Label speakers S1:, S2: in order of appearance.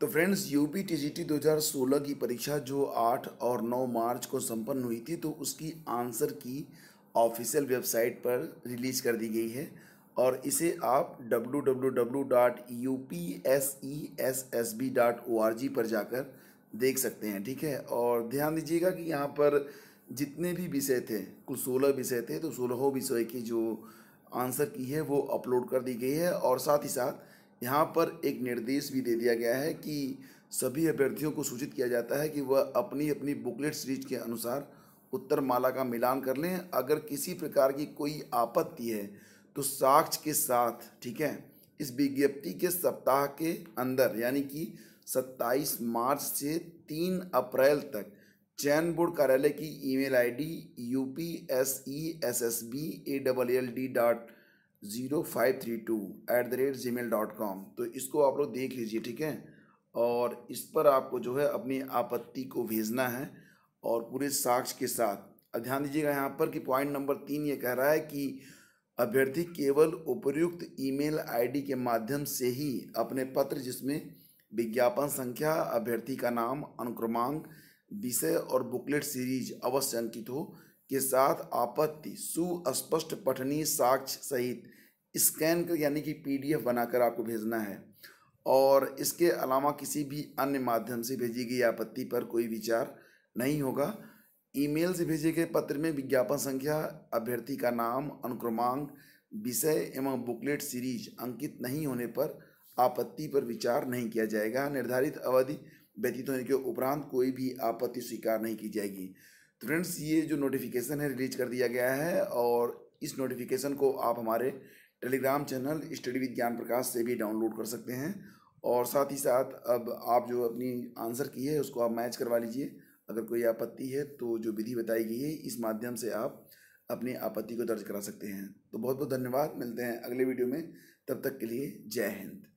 S1: तो friends UP TGT 2016 की परीक्षा जो 8 और 9 मार्च को संपन्न हुई थी तो उसकी आंसर की ऑफिशियल वेबसाइट पर रिलीज कर दी गई है और इसे आप www.upsessb.org पर जाकर देख सकते हैं ठीक है और ध्यान दीजिएगा कि यहाँ पर जितने भी विषय थे कुल सोलह विषय थे तो सोलहों विषय की जो आंसर की है वो अपलोड कर दी गई है और साथ ही साथ यहाँ पर एक निर्देश भी दे दिया गया है कि सभी अभ्यर्थियों को सूचित किया जाता है कि वह अपनी अपनी बुकलेट सीरीज के अनुसार उत्तर माला का मिलान कर लें अगर किसी प्रकार की कोई आपत्ति है तो साक्ष्य के साथ ठीक है इस विज्ञप्ति के सप्ताह के अंदर यानी कि 27 मार्च से 3 अप्रैल तक चयन बोर्ड कार्यालय की email ID U P S E S S B A double L D dot zero five three two at the rate G mail dot com तो इसको आप लोग देख लीजिए ठीक है और इस पर आपको जो है अपनी आपत्ति को भेजना है और पूरे साक्ष्य के साथ अब ध्यान दीजिएगा यहाँ पर कि पॉइंट नंबर तीन ये कह रहा है कि अभ्यर्थी केवल उपयुक्त ईमेल आईडी के माध्यम से ही अपने पत्र जिसमें विज्ञापन संख्या अभ्यर्थी का नाम अनुक्रमांक विषय और बुकलेट सीरीज अवश्य अंकित हो के साथ आपत्ति सुस्पष्ट पठनीय साक्ष्य सहित स्कैन कर यानी कि पीडीएफ बनाकर आपको भेजना है और इसके अलावा किसी भी अन्य माध्यम से भेजी गई आपत्ति पर कोई विचार नहीं होगा ईमेल से भेजे गए पत्र में विज्ञापन संख्या अभ्यर्थी का नाम अनुक्रमांक विषय एवं बुकलेट सीरीज अंकित नहीं होने पर आपत्ति पर विचार नहीं किया जाएगा निर्धारित अवधि व्यतीत होने के उपरांत कोई भी आपत्ति स्वीकार नहीं की जाएगी तो फ्रेंड्स ये जो नोटिफिकेशन है रिलीज कर दिया गया है और इस नोटिफिकेशन को आप हमारे टेलीग्राम चैनल स्टडी विद ज्ञान प्रकाश से भी डाउनलोड कर सकते हैं और साथ ही साथ अब आप जो अपनी आंसर की है उसको आप मैच करवा लीजिए अगर कोई आपत्ति है तो जो विधि बताई गई है इस माध्यम से आप अपनी आपत्ति को दर्ज करा सकते हैं तो बहुत बहुत धन्यवाद मिलते हैं अगले वीडियो में तब तक के लिए जय हिंद